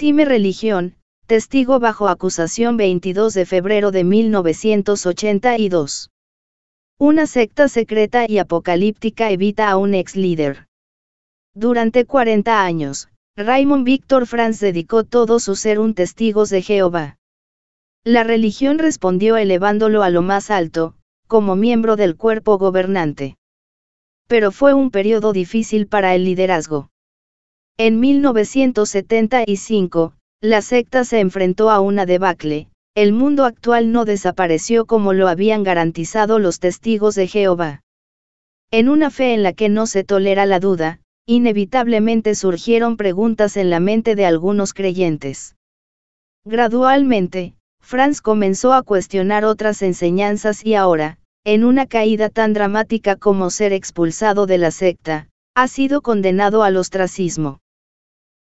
Time Religión, testigo bajo acusación 22 de febrero de 1982. Una secta secreta y apocalíptica evita a un ex líder. Durante 40 años, Raymond Victor Franz dedicó todo su ser un testigos de Jehová. La religión respondió elevándolo a lo más alto, como miembro del cuerpo gobernante. Pero fue un periodo difícil para el liderazgo. En 1975, la secta se enfrentó a una debacle, el mundo actual no desapareció como lo habían garantizado los testigos de Jehová. En una fe en la que no se tolera la duda, inevitablemente surgieron preguntas en la mente de algunos creyentes. Gradualmente, Franz comenzó a cuestionar otras enseñanzas y ahora, en una caída tan dramática como ser expulsado de la secta, ha sido condenado al ostracismo.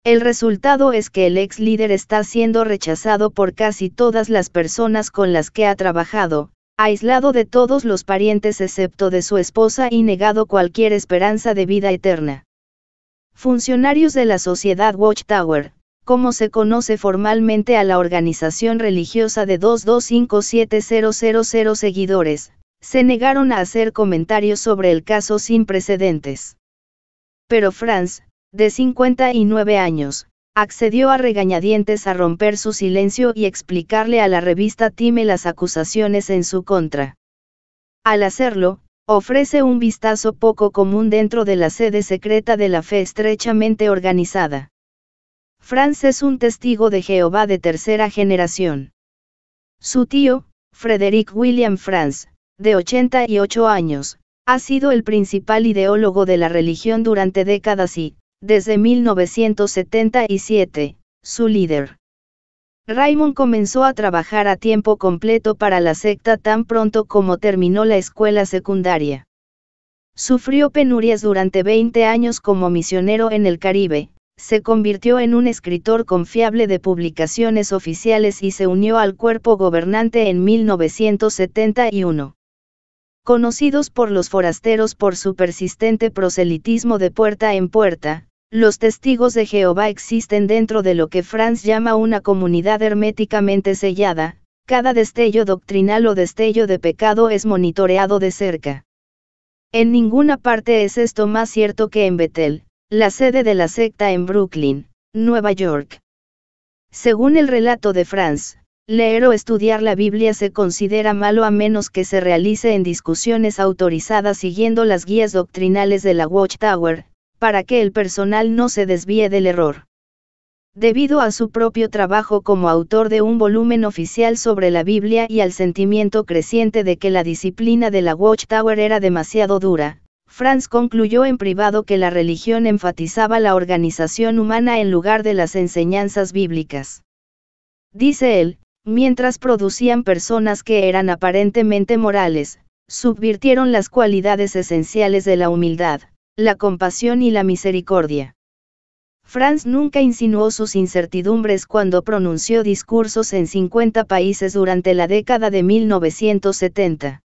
El resultado es que el ex líder está siendo rechazado por casi todas las personas con las que ha trabajado, aislado de todos los parientes excepto de su esposa y negado cualquier esperanza de vida eterna. Funcionarios de la Sociedad Watchtower, como se conoce formalmente a la organización religiosa de 2257000 seguidores, se negaron a hacer comentarios sobre el caso sin precedentes pero Franz, de 59 años, accedió a regañadientes a romper su silencio y explicarle a la revista Time las acusaciones en su contra. Al hacerlo, ofrece un vistazo poco común dentro de la sede secreta de la fe estrechamente organizada. Franz es un testigo de Jehová de tercera generación. Su tío, Frederick William Franz, de 88 años, ha sido el principal ideólogo de la religión durante décadas y, desde 1977, su líder. Raymond comenzó a trabajar a tiempo completo para la secta tan pronto como terminó la escuela secundaria. Sufrió penurias durante 20 años como misionero en el Caribe, se convirtió en un escritor confiable de publicaciones oficiales y se unió al cuerpo gobernante en 1971 conocidos por los forasteros por su persistente proselitismo de puerta en puerta, los testigos de Jehová existen dentro de lo que Franz llama una comunidad herméticamente sellada, cada destello doctrinal o destello de pecado es monitoreado de cerca. En ninguna parte es esto más cierto que en Bethel, la sede de la secta en Brooklyn, Nueva York. Según el relato de Franz, Leer o estudiar la Biblia se considera malo a menos que se realice en discusiones autorizadas siguiendo las guías doctrinales de la Watchtower, para que el personal no se desvíe del error. Debido a su propio trabajo como autor de un volumen oficial sobre la Biblia y al sentimiento creciente de que la disciplina de la Watchtower era demasiado dura, Franz concluyó en privado que la religión enfatizaba la organización humana en lugar de las enseñanzas bíblicas. Dice él, mientras producían personas que eran aparentemente morales, subvirtieron las cualidades esenciales de la humildad, la compasión y la misericordia. Franz nunca insinuó sus incertidumbres cuando pronunció discursos en 50 países durante la década de 1970.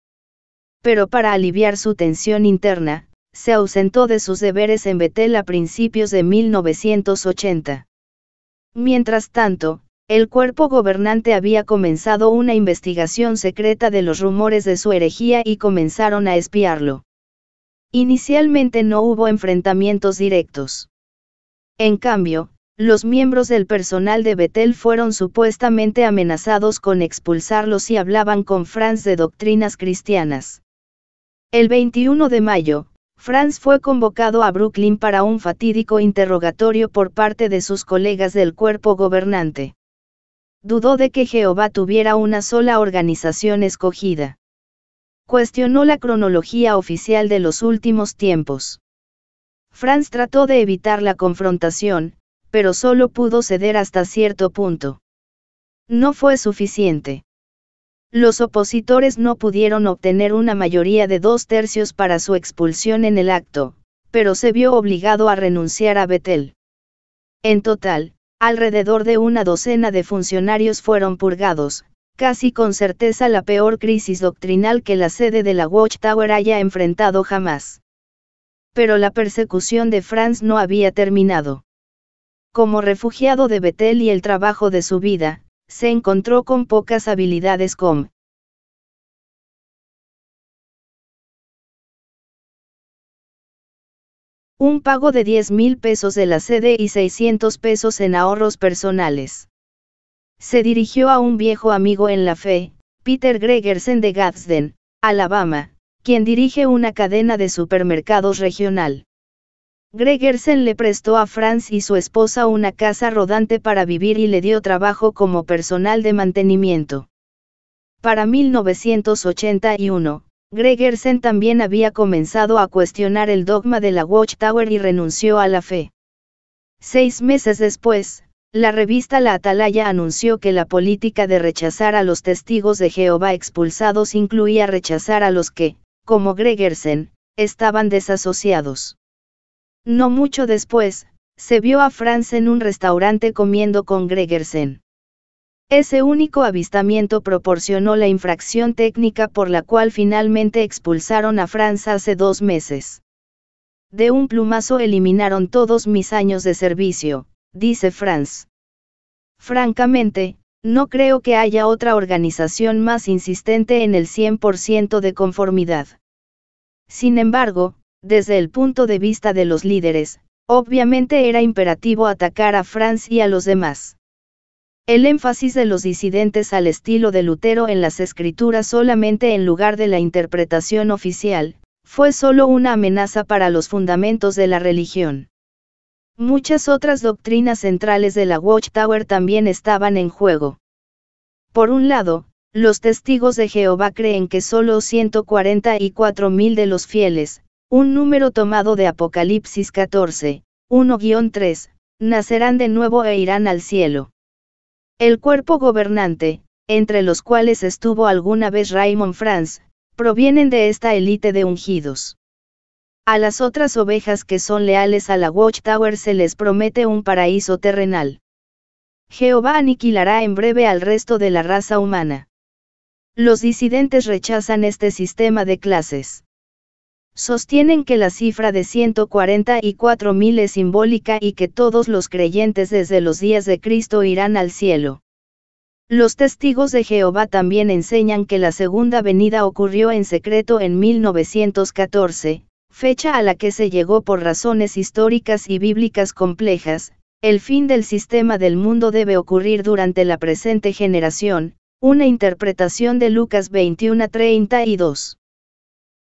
Pero para aliviar su tensión interna, se ausentó de sus deberes en Betel a principios de 1980. Mientras tanto, el cuerpo gobernante había comenzado una investigación secreta de los rumores de su herejía y comenzaron a espiarlo. Inicialmente no hubo enfrentamientos directos. En cambio, los miembros del personal de Betel fueron supuestamente amenazados con expulsarlos si hablaban con Franz de doctrinas cristianas. El 21 de mayo, Franz fue convocado a Brooklyn para un fatídico interrogatorio por parte de sus colegas del cuerpo gobernante dudó de que Jehová tuviera una sola organización escogida. Cuestionó la cronología oficial de los últimos tiempos. Franz trató de evitar la confrontación, pero solo pudo ceder hasta cierto punto. No fue suficiente. Los opositores no pudieron obtener una mayoría de dos tercios para su expulsión en el acto, pero se vio obligado a renunciar a Betel. En total, Alrededor de una docena de funcionarios fueron purgados, casi con certeza la peor crisis doctrinal que la sede de la Watchtower haya enfrentado jamás. Pero la persecución de Franz no había terminado. Como refugiado de Bethel y el trabajo de su vida, se encontró con pocas habilidades com, Un pago de 10 mil pesos de la sede y 600 pesos en ahorros personales. Se dirigió a un viejo amigo en la fe, Peter Gregersen de Gadsden, Alabama, quien dirige una cadena de supermercados regional. Gregersen le prestó a Franz y su esposa una casa rodante para vivir y le dio trabajo como personal de mantenimiento. Para 1981, Gregersen también había comenzado a cuestionar el dogma de la Watchtower y renunció a la fe. Seis meses después, la revista La Atalaya anunció que la política de rechazar a los testigos de Jehová expulsados incluía rechazar a los que, como Gregersen, estaban desasociados. No mucho después, se vio a Franz en un restaurante comiendo con Gregersen. Ese único avistamiento proporcionó la infracción técnica por la cual finalmente expulsaron a Franz hace dos meses. De un plumazo eliminaron todos mis años de servicio, dice Franz. Francamente, no creo que haya otra organización más insistente en el 100% de conformidad. Sin embargo, desde el punto de vista de los líderes, obviamente era imperativo atacar a Franz y a los demás. El énfasis de los disidentes al estilo de Lutero en las escrituras solamente en lugar de la interpretación oficial, fue solo una amenaza para los fundamentos de la religión. Muchas otras doctrinas centrales de la Watchtower también estaban en juego. Por un lado, los testigos de Jehová creen que solo 144.000 de los fieles, un número tomado de Apocalipsis 14, 1-3, nacerán de nuevo e irán al cielo. El cuerpo gobernante, entre los cuales estuvo alguna vez Raymond Franz, provienen de esta élite de ungidos. A las otras ovejas que son leales a la Watchtower se les promete un paraíso terrenal. Jehová aniquilará en breve al resto de la raza humana. Los disidentes rechazan este sistema de clases. Sostienen que la cifra de 144.000 es simbólica y que todos los creyentes desde los días de Cristo irán al cielo. Los testigos de Jehová también enseñan que la segunda venida ocurrió en secreto en 1914, fecha a la que se llegó por razones históricas y bíblicas complejas, el fin del sistema del mundo debe ocurrir durante la presente generación, una interpretación de Lucas 21 32.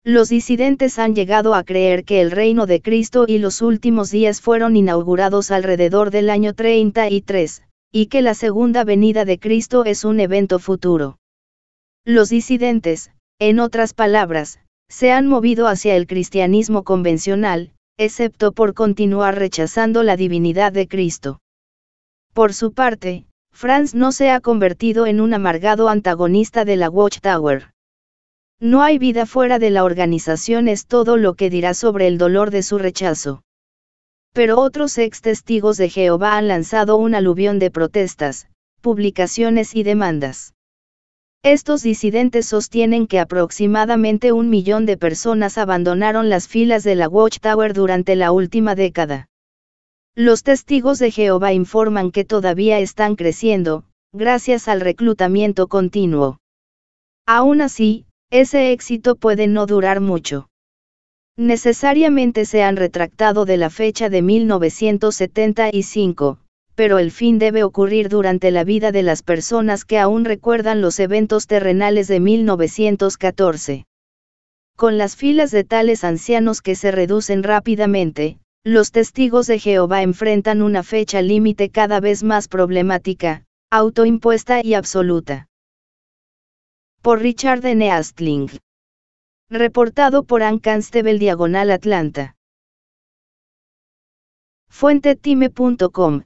Los disidentes han llegado a creer que el reino de Cristo y los últimos días fueron inaugurados alrededor del año 33, y que la segunda venida de Cristo es un evento futuro. Los disidentes, en otras palabras, se han movido hacia el cristianismo convencional, excepto por continuar rechazando la divinidad de Cristo. Por su parte, Franz no se ha convertido en un amargado antagonista de la Watchtower. No hay vida fuera de la organización es todo lo que dirá sobre el dolor de su rechazo. Pero otros ex testigos de Jehová han lanzado un aluvión de protestas, publicaciones y demandas. Estos disidentes sostienen que aproximadamente un millón de personas abandonaron las filas de la Watchtower durante la última década. Los testigos de Jehová informan que todavía están creciendo, gracias al reclutamiento continuo. Aún así, ese éxito puede no durar mucho. Necesariamente se han retractado de la fecha de 1975, pero el fin debe ocurrir durante la vida de las personas que aún recuerdan los eventos terrenales de 1914. Con las filas de tales ancianos que se reducen rápidamente, los testigos de Jehová enfrentan una fecha límite cada vez más problemática, autoimpuesta y absoluta por Richard N. Astling. Reportado por Ann Canstebel Diagonal Atlanta. Fuente time.com